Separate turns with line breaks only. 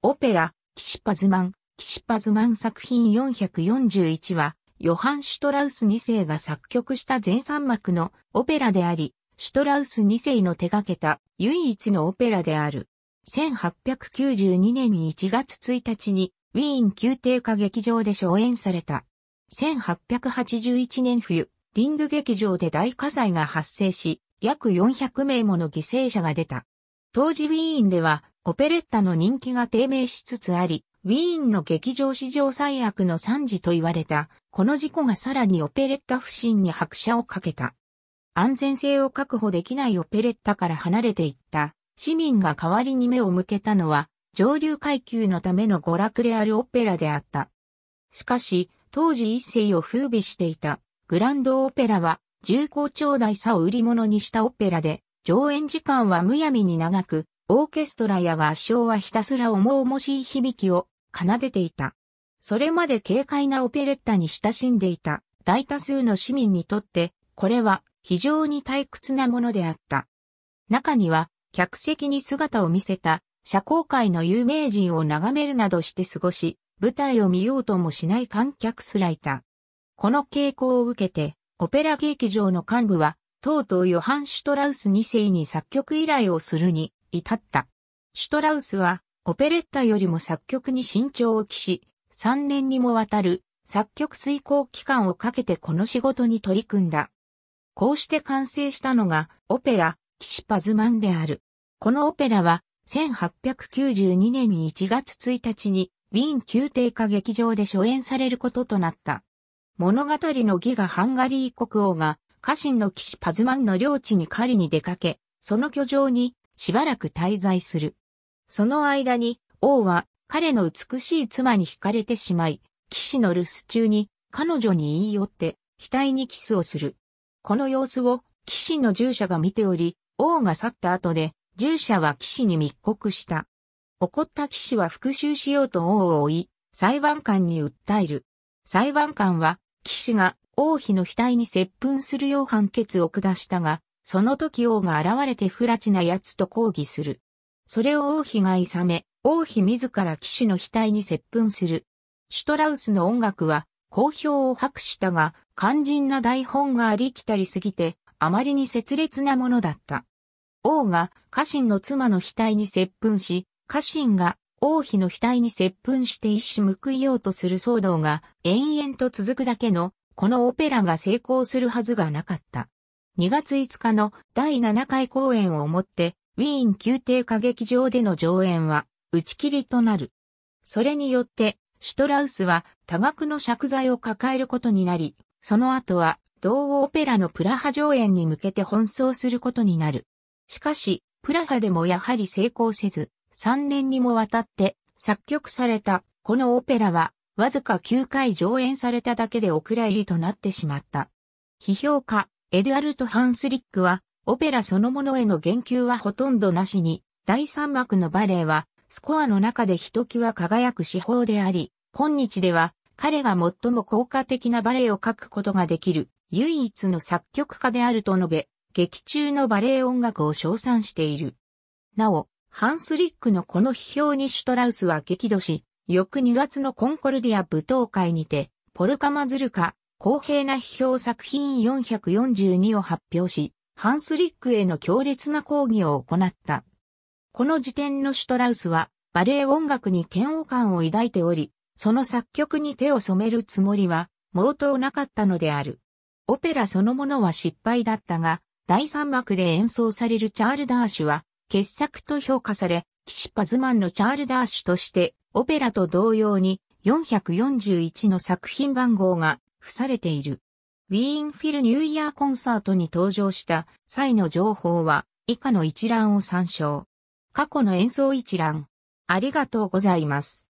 オペラ、キシパズマン、キシパズマン作品441は、ヨハン・シュトラウス2世が作曲した全三幕のオペラであり、シュトラウス2世の手掛けた唯一のオペラである。1892年に1月1日にウィーン宮廷歌劇場で初演された。1881年冬、リング劇場で大火災が発生し、約400名もの犠牲者が出た。当時ウィーンではオペレッタの人気が低迷しつつあり、ウィーンの劇場史上最悪の惨事と言われた、この事故がさらにオペレッタ不振に拍車をかけた。安全性を確保できないオペレッタから離れていった、市民が代わりに目を向けたのは、上流階級のための娯楽であるオペラであった。しかし、当時一世を風靡していた、グランドオペラは、重厚長大さを売り物にしたオペラで、上演時間はむやみに長く、オーケストラや合唱はひたすら重々しい響きを奏でていた。それまで軽快なオペレッタに親しんでいた大多数の市民にとって、これは非常に退屈なものであった。中には、客席に姿を見せた社交界の有名人を眺めるなどして過ごし、舞台を見ようともしない観客すらいた。この傾向を受けて、オペラ劇場の幹部は、とうとうヨハン・シュトラウス2世に作曲依頼をするに、至った。シュトラウスは、オペレッタよりも作曲に慎重を期し、3年にもわたる作曲遂行期間をかけてこの仕事に取り組んだ。こうして完成したのが、オペラ、キシパズマンである。このオペラは、1892年に1月1日に、ウィーン宮廷歌劇場で初演されることとなった。物語の儀がハンガリー国王が、家臣の騎士パズマンの領地に狩りに出かけ、その居城にしばらく滞在する。その間に、王は彼の美しい妻に惹かれてしまい、騎士の留守中に彼女に言い寄って、額にキスをする。この様子を騎士の従者が見ており、王が去った後で、従者は騎士に密告した。怒った騎士は復讐しようと王を追い、裁判官に訴える。裁判官は、騎士が王妃の額に接吻するよう判決を下したが、その時王が現れて不埒な奴と抗議する。それを王妃がさめ、王妃自ら騎士の額に接吻する。シュトラウスの音楽は好評を博したが、肝心な台本がありきたりすぎて、あまりに切烈なものだった。王が家臣の妻の額に接吻し、家臣が王妃の額に接吻して一矢報いようとする騒動が延々と続くだけの、このオペラが成功するはずがなかった。2月5日の第7回公演をもって、ウィーン宮廷歌劇場での上演は打ち切りとなる。それによって、シュトラウスは多額の借財を抱えることになり、その後は同オペラのプラハ上演に向けて奔走することになる。しかし、プラハでもやはり成功せず、3年にもわたって作曲されたこのオペラは、わずか9回上演されただけでお蔵入りとなってしまった。批評家、エドゥアルト・ハンスリックは、オペラそのものへの言及はほとんどなしに、第三幕のバレエは、スコアの中でひときわ輝く手法であり、今日では、彼が最も効果的なバレエを書くことができる、唯一の作曲家であると述べ、劇中のバレエ音楽を称賛している。なお、ハンスリックのこの批評にシュトラウスは激怒し、翌2月のコンコルディア舞踏会にて、ポルカマズルカ、公平な批評作品442を発表し、ハンスリックへの強烈な抗議を行った。この時点のシュトラウスは、バレエ音楽に嫌悪感を抱いており、その作曲に手を染めるつもりは、毛頭なかったのである。オペラそのものは失敗だったが、第3幕で演奏されるチャール・ダーシュは、傑作と評価され、キシパズマンのチャール・ダーシュとして、オペラと同様に、441の作品番号が付されている。ウィーンフィルニューイヤーコンサートに登場した際の情報は以下の一覧を参照。過去の演奏一覧。ありがとうございます。